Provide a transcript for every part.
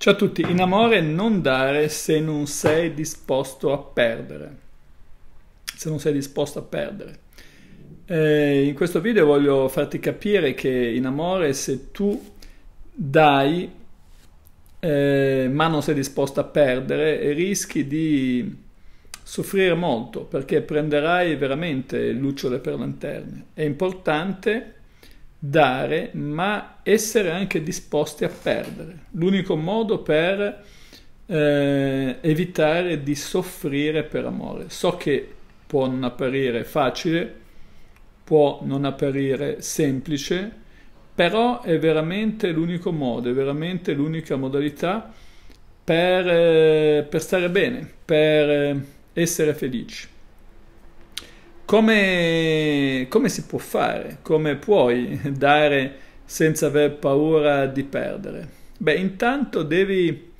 Ciao a tutti, in amore non dare se non sei disposto a perdere, se non sei disposto a perdere. Eh, in questo video voglio farti capire che in amore se tu dai eh, ma non sei disposto a perdere rischi di soffrire molto perché prenderai veramente lucciole per lanterne. È importante dare, ma essere anche disposti a perdere. L'unico modo per eh, evitare di soffrire per amore. So che può non apparire facile, può non apparire semplice, però è veramente l'unico modo, è veramente l'unica modalità per, eh, per stare bene, per eh, essere felici. Come, come si può fare? Come puoi dare senza aver paura di perdere? Beh, intanto devi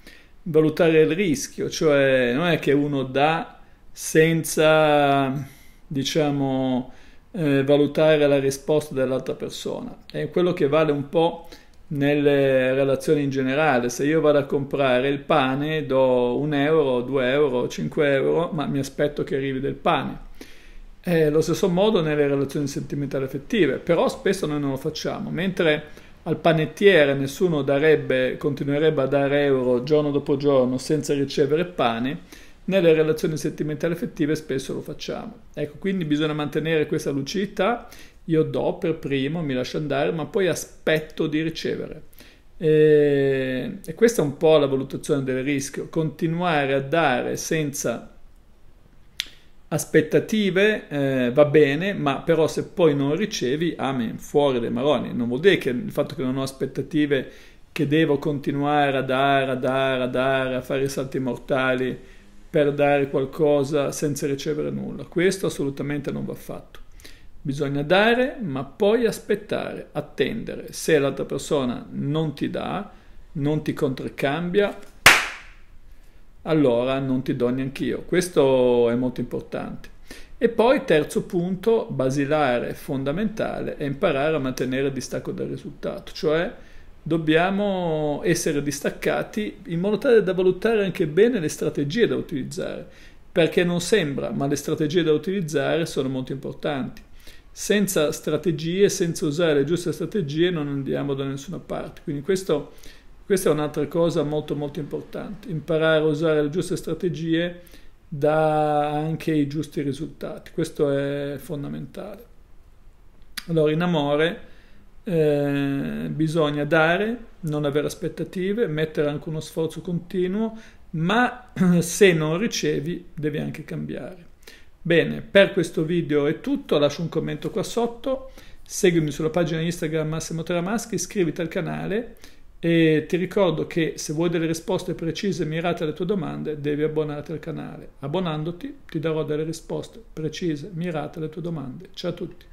valutare il rischio, cioè non è che uno dà senza, diciamo, eh, valutare la risposta dell'altra persona. È quello che vale un po' nelle relazioni in generale. Se io vado a comprare il pane, do un euro, due euro, cinque euro, ma mi aspetto che arrivi del pane. Eh, lo stesso modo nelle relazioni sentimentali affettive, però spesso noi non lo facciamo, mentre al panettiere nessuno darebbe, continuerebbe a dare euro giorno dopo giorno senza ricevere pane, nelle relazioni sentimentali affettive spesso lo facciamo. Ecco, quindi bisogna mantenere questa lucidità, io do per primo, mi lascio andare, ma poi aspetto di ricevere. E, e questa è un po' la valutazione del rischio, continuare a dare senza aspettative eh, va bene, ma però se poi non ricevi, amen, fuori dai maroni. Non vuol dire che il fatto che non ho aspettative, che devo continuare a dare, a dare, a dare, a fare i salti mortali per dare qualcosa senza ricevere nulla. Questo assolutamente non va fatto. Bisogna dare, ma poi aspettare, attendere. Se l'altra persona non ti dà, non ti contraccambia, allora non ti do neanch'io. Questo è molto importante. E poi terzo punto, basilare, fondamentale, è imparare a mantenere il distacco dal risultato, cioè dobbiamo essere distaccati in modo tale da valutare anche bene le strategie da utilizzare, perché non sembra, ma le strategie da utilizzare sono molto importanti. Senza strategie, senza usare le giuste strategie non andiamo da nessuna parte. Quindi questo questa è un'altra cosa molto molto importante, imparare a usare le giuste strategie dà anche i giusti risultati, questo è fondamentale. Allora in amore eh, bisogna dare, non avere aspettative, mettere anche uno sforzo continuo, ma se non ricevi devi anche cambiare. Bene, per questo video è tutto, lascio un commento qua sotto, seguimi sulla pagina Instagram Massimo Teramaschi, iscriviti al canale e ti ricordo che se vuoi delle risposte precise e mirate alle tue domande devi abbonarti al canale. Abbonandoti ti darò delle risposte precise, e mirate alle tue domande. Ciao a tutti.